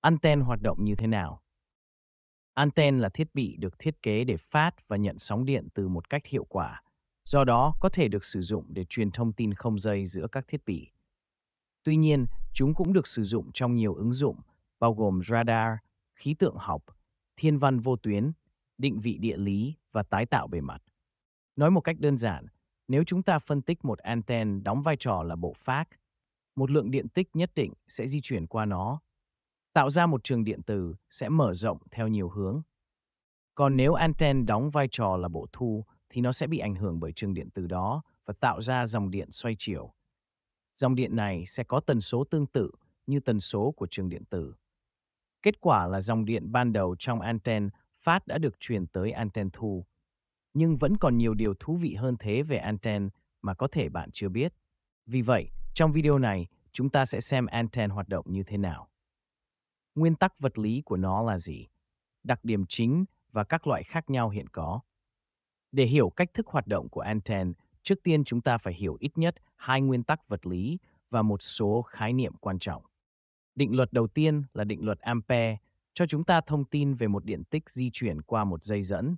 Anten hoạt động như thế nào? Anten là thiết bị được thiết kế để phát và nhận sóng điện từ một cách hiệu quả, do đó có thể được sử dụng để truyền thông tin không dây giữa các thiết bị. Tuy nhiên, chúng cũng được sử dụng trong nhiều ứng dụng, bao gồm radar, khí tượng học, thiên văn vô tuyến, định vị địa lý và tái tạo bề mặt. Nói một cách đơn giản, nếu chúng ta phân tích một anten đóng vai trò là bộ phát một lượng điện tích nhất định sẽ di chuyển qua nó, tạo ra một trường điện từ sẽ mở rộng theo nhiều hướng. Còn nếu anten đóng vai trò là bộ thu thì nó sẽ bị ảnh hưởng bởi trường điện từ đó và tạo ra dòng điện xoay chiều. Dòng điện này sẽ có tần số tương tự như tần số của trường điện từ. Kết quả là dòng điện ban đầu trong anten phát đã được truyền tới anten thu. Nhưng vẫn còn nhiều điều thú vị hơn thế về anten mà có thể bạn chưa biết. Vì vậy, trong video này, chúng ta sẽ xem anten hoạt động như thế nào. Nguyên tắc vật lý của nó là gì? Đặc điểm chính và các loại khác nhau hiện có. Để hiểu cách thức hoạt động của anten, trước tiên chúng ta phải hiểu ít nhất hai nguyên tắc vật lý và một số khái niệm quan trọng. Định luật đầu tiên là định luật Ampere, cho chúng ta thông tin về một điện tích di chuyển qua một dây dẫn.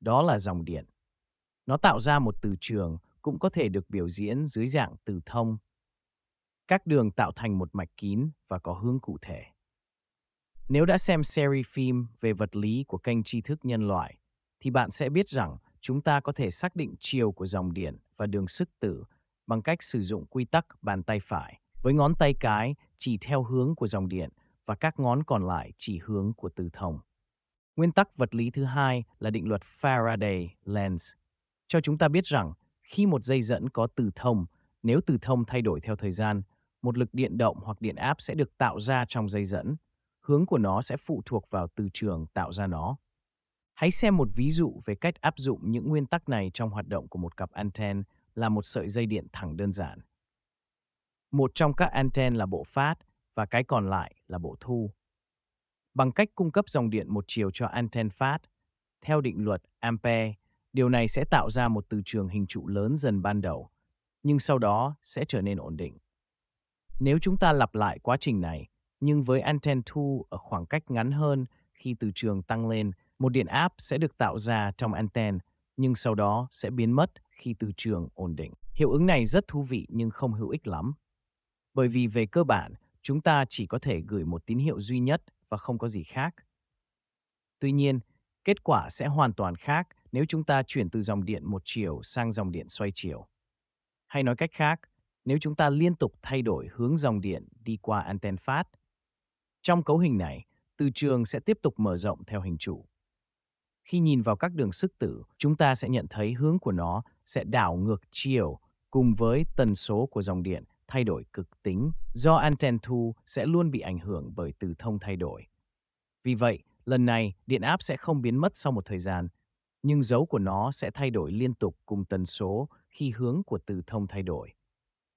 Đó là dòng điện. Nó tạo ra một từ trường cũng có thể được biểu diễn dưới dạng từ thông các đường tạo thành một mạch kín và có hướng cụ thể. Nếu đã xem series phim về vật lý của kênh tri thức nhân loại, thì bạn sẽ biết rằng chúng ta có thể xác định chiều của dòng điện và đường sức tử bằng cách sử dụng quy tắc bàn tay phải. Với ngón tay cái chỉ theo hướng của dòng điện và các ngón còn lại chỉ hướng của từ thông. Nguyên tắc vật lý thứ hai là định luật Faraday Lens cho chúng ta biết rằng khi một dây dẫn có từ thông, nếu từ thông thay đổi theo thời gian một lực điện động hoặc điện áp sẽ được tạo ra trong dây dẫn. Hướng của nó sẽ phụ thuộc vào từ trường tạo ra nó. Hãy xem một ví dụ về cách áp dụng những nguyên tắc này trong hoạt động của một cặp anten là một sợi dây điện thẳng đơn giản. Một trong các anten là bộ phát và cái còn lại là bộ thu. Bằng cách cung cấp dòng điện một chiều cho anten phát, theo định luật Ampere, điều này sẽ tạo ra một từ trường hình trụ lớn dần ban đầu, nhưng sau đó sẽ trở nên ổn định. Nếu chúng ta lặp lại quá trình này, nhưng với anten thu ở khoảng cách ngắn hơn khi từ trường tăng lên, một điện áp sẽ được tạo ra trong anten, nhưng sau đó sẽ biến mất khi từ trường ổn định. Hiệu ứng này rất thú vị nhưng không hữu ích lắm. Bởi vì về cơ bản, chúng ta chỉ có thể gửi một tín hiệu duy nhất và không có gì khác. Tuy nhiên, kết quả sẽ hoàn toàn khác nếu chúng ta chuyển từ dòng điện một chiều sang dòng điện xoay chiều. Hay nói cách khác, nếu chúng ta liên tục thay đổi hướng dòng điện đi qua anten phát. Trong cấu hình này, từ trường sẽ tiếp tục mở rộng theo hình trụ. Khi nhìn vào các đường sức tử, chúng ta sẽ nhận thấy hướng của nó sẽ đảo ngược chiều cùng với tần số của dòng điện thay đổi cực tính do anten thu sẽ luôn bị ảnh hưởng bởi từ thông thay đổi. Vì vậy, lần này điện áp sẽ không biến mất sau một thời gian, nhưng dấu của nó sẽ thay đổi liên tục cùng tần số khi hướng của từ thông thay đổi.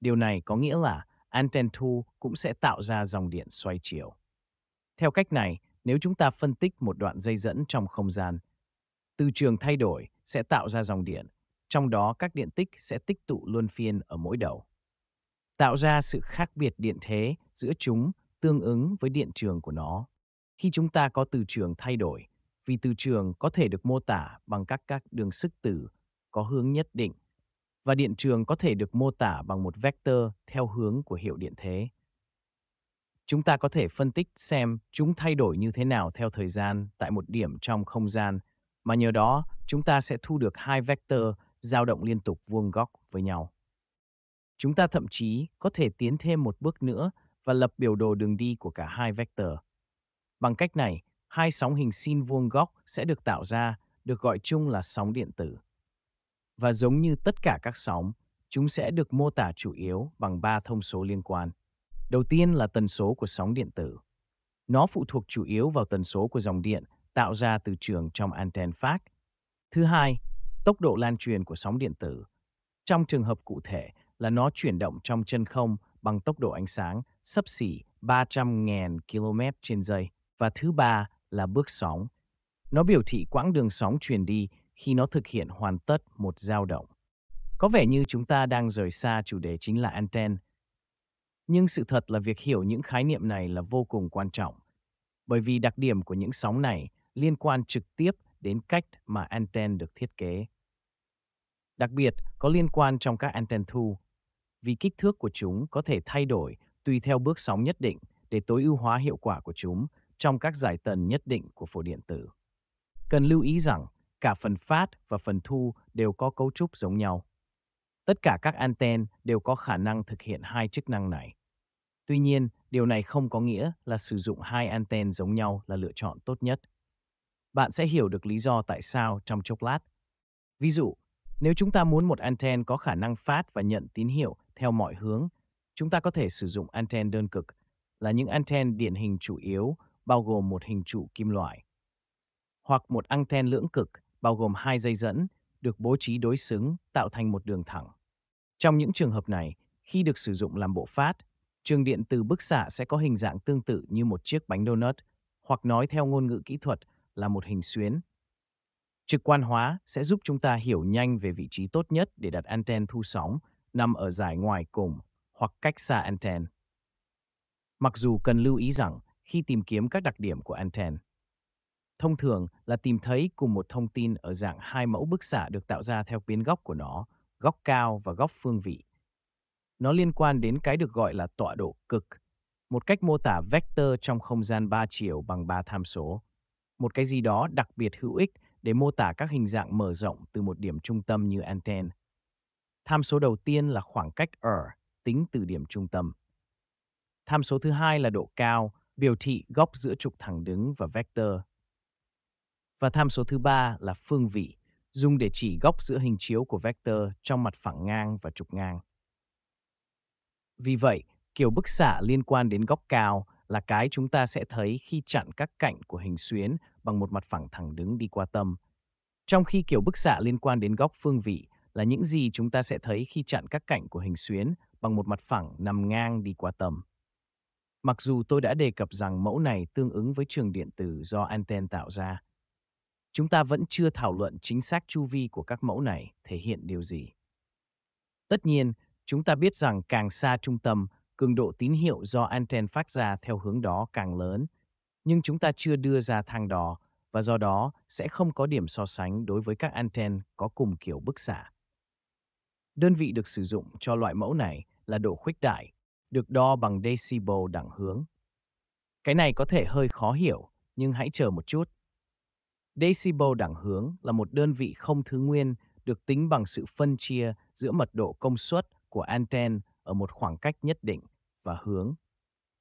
Điều này có nghĩa là anten thu cũng sẽ tạo ra dòng điện xoay chiều. Theo cách này, nếu chúng ta phân tích một đoạn dây dẫn trong không gian, từ trường thay đổi sẽ tạo ra dòng điện, trong đó các điện tích sẽ tích tụ luân phiên ở mỗi đầu. Tạo ra sự khác biệt điện thế giữa chúng tương ứng với điện trường của nó. Khi chúng ta có từ trường thay đổi, vì từ trường có thể được mô tả bằng các các đường sức tử có hướng nhất định và điện trường có thể được mô tả bằng một vector theo hướng của hiệu điện thế. Chúng ta có thể phân tích xem chúng thay đổi như thế nào theo thời gian tại một điểm trong không gian, mà nhờ đó chúng ta sẽ thu được hai vector dao động liên tục vuông góc với nhau. Chúng ta thậm chí có thể tiến thêm một bước nữa và lập biểu đồ đường đi của cả hai vector. Bằng cách này, hai sóng hình sin vuông góc sẽ được tạo ra, được gọi chung là sóng điện tử và giống như tất cả các sóng, chúng sẽ được mô tả chủ yếu bằng ba thông số liên quan. Đầu tiên là tần số của sóng điện tử. Nó phụ thuộc chủ yếu vào tần số của dòng điện tạo ra từ trường trong anten phát. Thứ hai, tốc độ lan truyền của sóng điện tử. Trong trường hợp cụ thể là nó chuyển động trong chân không bằng tốc độ ánh sáng sấp xỉ 300.000 km trên giây. Và thứ ba là bước sóng. Nó biểu thị quãng đường sóng truyền đi khi nó thực hiện hoàn tất một dao động. Có vẻ như chúng ta đang rời xa chủ đề chính là anten. Nhưng sự thật là việc hiểu những khái niệm này là vô cùng quan trọng, bởi vì đặc điểm của những sóng này liên quan trực tiếp đến cách mà anten được thiết kế. Đặc biệt, có liên quan trong các anten thu, vì kích thước của chúng có thể thay đổi tùy theo bước sóng nhất định để tối ưu hóa hiệu quả của chúng trong các giải tần nhất định của phổ điện tử. Cần lưu ý rằng, cả phần phát và phần thu đều có cấu trúc giống nhau. Tất cả các anten đều có khả năng thực hiện hai chức năng này. Tuy nhiên, điều này không có nghĩa là sử dụng hai anten giống nhau là lựa chọn tốt nhất. Bạn sẽ hiểu được lý do tại sao trong chốc lát. Ví dụ, nếu chúng ta muốn một anten có khả năng phát và nhận tín hiệu theo mọi hướng, chúng ta có thể sử dụng anten đơn cực, là những anten điển hình chủ yếu bao gồm một hình trụ kim loại, hoặc một anten lưỡng cực bao gồm hai dây dẫn, được bố trí đối xứng tạo thành một đường thẳng. Trong những trường hợp này, khi được sử dụng làm bộ phát, trường điện từ bức xạ sẽ có hình dạng tương tự như một chiếc bánh donut, hoặc nói theo ngôn ngữ kỹ thuật là một hình xuyến. Trực quan hóa sẽ giúp chúng ta hiểu nhanh về vị trí tốt nhất để đặt anten thu sóng nằm ở giải ngoài cùng hoặc cách xa anten. Mặc dù cần lưu ý rằng khi tìm kiếm các đặc điểm của anten, Thông thường là tìm thấy cùng một thông tin ở dạng hai mẫu bức xạ được tạo ra theo biến góc của nó, góc cao và góc phương vị. Nó liên quan đến cái được gọi là tọa độ cực, một cách mô tả vector trong không gian 3 chiều bằng 3 tham số, một cái gì đó đặc biệt hữu ích để mô tả các hình dạng mở rộng từ một điểm trung tâm như anten. Tham số đầu tiên là khoảng cách ở tính từ điểm trung tâm. Tham số thứ hai là độ cao, biểu thị góc giữa trục thẳng đứng và vector. Và tham số thứ ba là phương vị, dùng để chỉ góc giữa hình chiếu của vector trong mặt phẳng ngang và trục ngang. Vì vậy, kiểu bức xạ liên quan đến góc cao là cái chúng ta sẽ thấy khi chặn các cạnh của hình xuyến bằng một mặt phẳng thẳng đứng đi qua tâm. Trong khi kiểu bức xạ liên quan đến góc phương vị là những gì chúng ta sẽ thấy khi chặn các cạnh của hình xuyến bằng một mặt phẳng nằm ngang đi qua tâm. Mặc dù tôi đã đề cập rằng mẫu này tương ứng với trường điện tử do anten tạo ra, Chúng ta vẫn chưa thảo luận chính xác chu vi của các mẫu này thể hiện điều gì. Tất nhiên, chúng ta biết rằng càng xa trung tâm, cường độ tín hiệu do anten phát ra theo hướng đó càng lớn, nhưng chúng ta chưa đưa ra thang đo và do đó sẽ không có điểm so sánh đối với các anten có cùng kiểu bức xạ. Đơn vị được sử dụng cho loại mẫu này là độ khuếch đại, được đo bằng decibel đẳng hướng. Cái này có thể hơi khó hiểu, nhưng hãy chờ một chút. Decibel đẳng hướng là một đơn vị không thứ nguyên được tính bằng sự phân chia giữa mật độ công suất của anten ở một khoảng cách nhất định và hướng.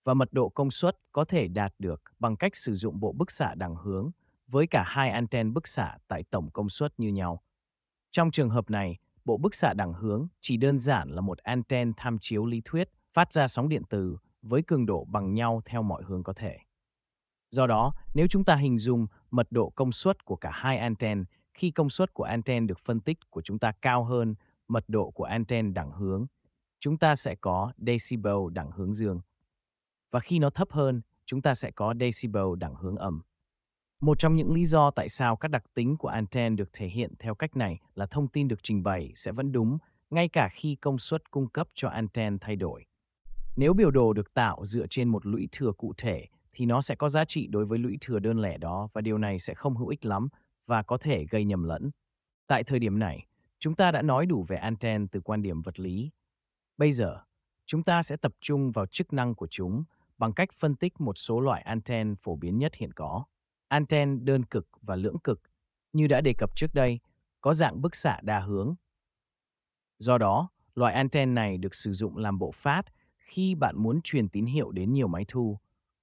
Và mật độ công suất có thể đạt được bằng cách sử dụng bộ bức xạ đẳng hướng với cả hai anten bức xạ tại tổng công suất như nhau. Trong trường hợp này, bộ bức xạ đẳng hướng chỉ đơn giản là một anten tham chiếu lý thuyết phát ra sóng điện từ với cường độ bằng nhau theo mọi hướng có thể. Do đó, nếu chúng ta hình dung mật độ công suất của cả hai anten khi công suất của anten được phân tích của chúng ta cao hơn mật độ của anten đẳng hướng, chúng ta sẽ có decibel đẳng hướng dương. Và khi nó thấp hơn, chúng ta sẽ có decibel đẳng hướng âm. Một trong những lý do tại sao các đặc tính của anten được thể hiện theo cách này là thông tin được trình bày sẽ vẫn đúng ngay cả khi công suất cung cấp cho anten thay đổi. Nếu biểu đồ được tạo dựa trên một lũy thừa cụ thể thì nó sẽ có giá trị đối với lũy thừa đơn lẻ đó và điều này sẽ không hữu ích lắm và có thể gây nhầm lẫn. Tại thời điểm này, chúng ta đã nói đủ về anten từ quan điểm vật lý. Bây giờ, chúng ta sẽ tập trung vào chức năng của chúng bằng cách phân tích một số loại anten phổ biến nhất hiện có. Anten đơn cực và lưỡng cực, như đã đề cập trước đây, có dạng bức xạ đa hướng. Do đó, loại anten này được sử dụng làm bộ phát khi bạn muốn truyền tín hiệu đến nhiều máy thu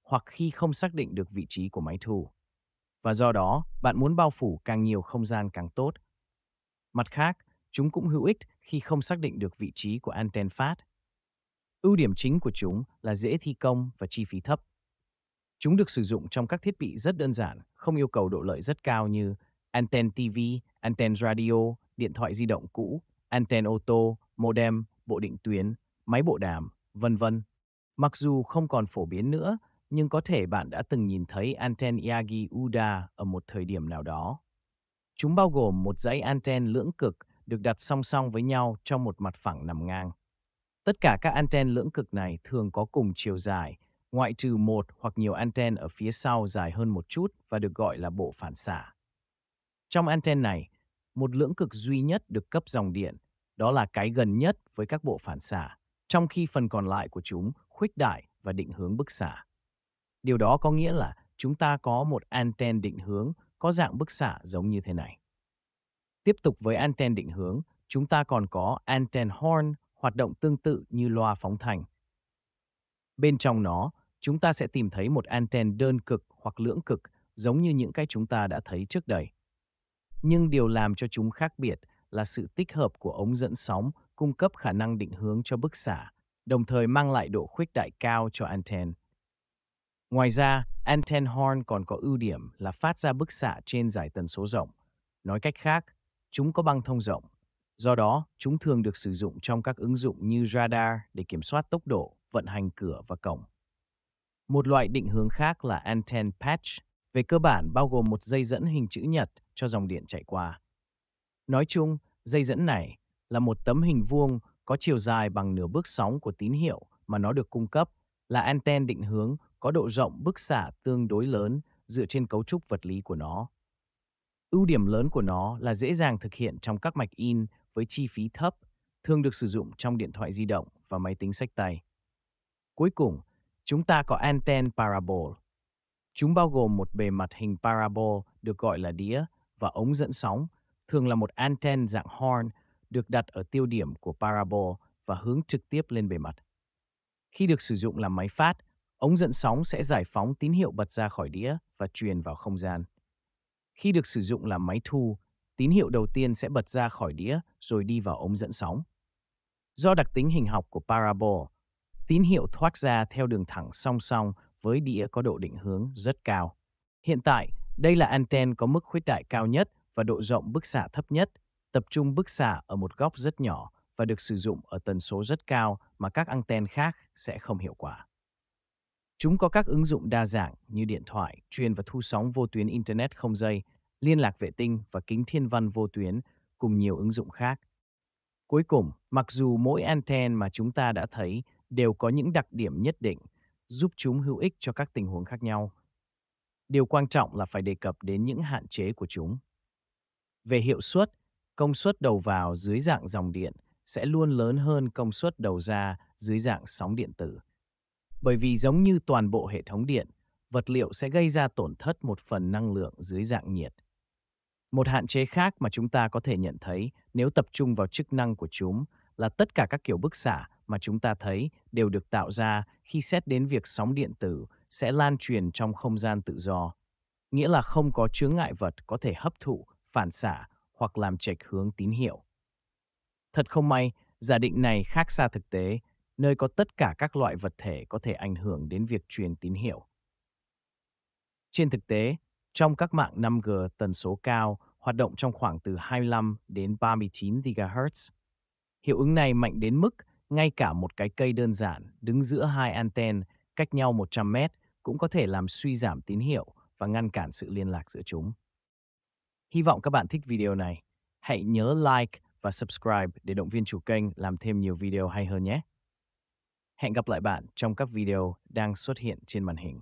hoặc khi không xác định được vị trí của máy thu. Và do đó, bạn muốn bao phủ càng nhiều không gian càng tốt. Mặt khác, chúng cũng hữu ích khi không xác định được vị trí của anten phát. Ưu điểm chính của chúng là dễ thi công và chi phí thấp. Chúng được sử dụng trong các thiết bị rất đơn giản, không yêu cầu độ lợi rất cao như anten TV, anten radio, điện thoại di động cũ, anten ô tô, modem, bộ định tuyến, máy bộ đàm, vân vân. Mặc dù không còn phổ biến nữa, nhưng có thể bạn đã từng nhìn thấy anten Yagi Uda ở một thời điểm nào đó. Chúng bao gồm một dãy anten lưỡng cực được đặt song song với nhau trong một mặt phẳng nằm ngang. Tất cả các anten lưỡng cực này thường có cùng chiều dài, ngoại trừ một hoặc nhiều anten ở phía sau dài hơn một chút và được gọi là bộ phản xạ. Trong anten này, một lưỡng cực duy nhất được cấp dòng điện, đó là cái gần nhất với các bộ phản xạ, trong khi phần còn lại của chúng khuếch đại và định hướng bức xạ. Điều đó có nghĩa là chúng ta có một anten định hướng có dạng bức xạ giống như thế này. Tiếp tục với anten định hướng, chúng ta còn có anten horn hoạt động tương tự như loa phóng thanh. Bên trong nó, chúng ta sẽ tìm thấy một anten đơn cực hoặc lưỡng cực giống như những cái chúng ta đã thấy trước đây. Nhưng điều làm cho chúng khác biệt là sự tích hợp của ống dẫn sóng cung cấp khả năng định hướng cho bức xạ, đồng thời mang lại độ khuếch đại cao cho anten. Ngoài ra, anten horn còn có ưu điểm là phát ra bức xạ trên giải tần số rộng. Nói cách khác, chúng có băng thông rộng. Do đó, chúng thường được sử dụng trong các ứng dụng như radar để kiểm soát tốc độ, vận hành cửa và cổng. Một loại định hướng khác là anten patch, về cơ bản bao gồm một dây dẫn hình chữ nhật cho dòng điện chạy qua. Nói chung, dây dẫn này là một tấm hình vuông có chiều dài bằng nửa bước sóng của tín hiệu mà nó được cung cấp là anten định hướng có độ rộng bức xạ tương đối lớn dựa trên cấu trúc vật lý của nó. Ưu điểm lớn của nó là dễ dàng thực hiện trong các mạch in với chi phí thấp, thường được sử dụng trong điện thoại di động và máy tính sách tay. Cuối cùng, chúng ta có anten parabol. Chúng bao gồm một bề mặt hình parabol được gọi là đĩa và ống dẫn sóng, thường là một anten dạng horn được đặt ở tiêu điểm của parabol và hướng trực tiếp lên bề mặt. Khi được sử dụng làm máy phát, Ống dẫn sóng sẽ giải phóng tín hiệu bật ra khỏi đĩa và truyền vào không gian. Khi được sử dụng làm máy thu, tín hiệu đầu tiên sẽ bật ra khỏi đĩa rồi đi vào ống dẫn sóng. Do đặc tính hình học của parabol, tín hiệu thoát ra theo đường thẳng song song với đĩa có độ định hướng rất cao. Hiện tại, đây là anten có mức khuếch đại cao nhất và độ rộng bức xạ thấp nhất, tập trung bức xạ ở một góc rất nhỏ và được sử dụng ở tần số rất cao mà các anten khác sẽ không hiệu quả. Chúng có các ứng dụng đa dạng như điện thoại, truyền và thu sóng vô tuyến Internet không dây, liên lạc vệ tinh và kính thiên văn vô tuyến, cùng nhiều ứng dụng khác. Cuối cùng, mặc dù mỗi anten mà chúng ta đã thấy đều có những đặc điểm nhất định, giúp chúng hữu ích cho các tình huống khác nhau. Điều quan trọng là phải đề cập đến những hạn chế của chúng. Về hiệu suất, công suất đầu vào dưới dạng dòng điện sẽ luôn lớn hơn công suất đầu ra dưới dạng sóng điện tử bởi vì giống như toàn bộ hệ thống điện, vật liệu sẽ gây ra tổn thất một phần năng lượng dưới dạng nhiệt. Một hạn chế khác mà chúng ta có thể nhận thấy nếu tập trung vào chức năng của chúng là tất cả các kiểu bức xạ mà chúng ta thấy đều được tạo ra khi xét đến việc sóng điện tử sẽ lan truyền trong không gian tự do, nghĩa là không có chướng ngại vật có thể hấp thụ, phản xạ hoặc làm chệch hướng tín hiệu. Thật không may, giả định này khác xa thực tế nơi có tất cả các loại vật thể có thể ảnh hưởng đến việc truyền tín hiệu. Trên thực tế, trong các mạng 5G tần số cao hoạt động trong khoảng từ 25 đến 39 GHz. Hiệu ứng này mạnh đến mức ngay cả một cái cây đơn giản đứng giữa hai anten cách nhau 100 mét cũng có thể làm suy giảm tín hiệu và ngăn cản sự liên lạc giữa chúng. Hy vọng các bạn thích video này. Hãy nhớ like và subscribe để động viên chủ kênh làm thêm nhiều video hay hơn nhé. Hẹn gặp lại bạn trong các video đang xuất hiện trên màn hình.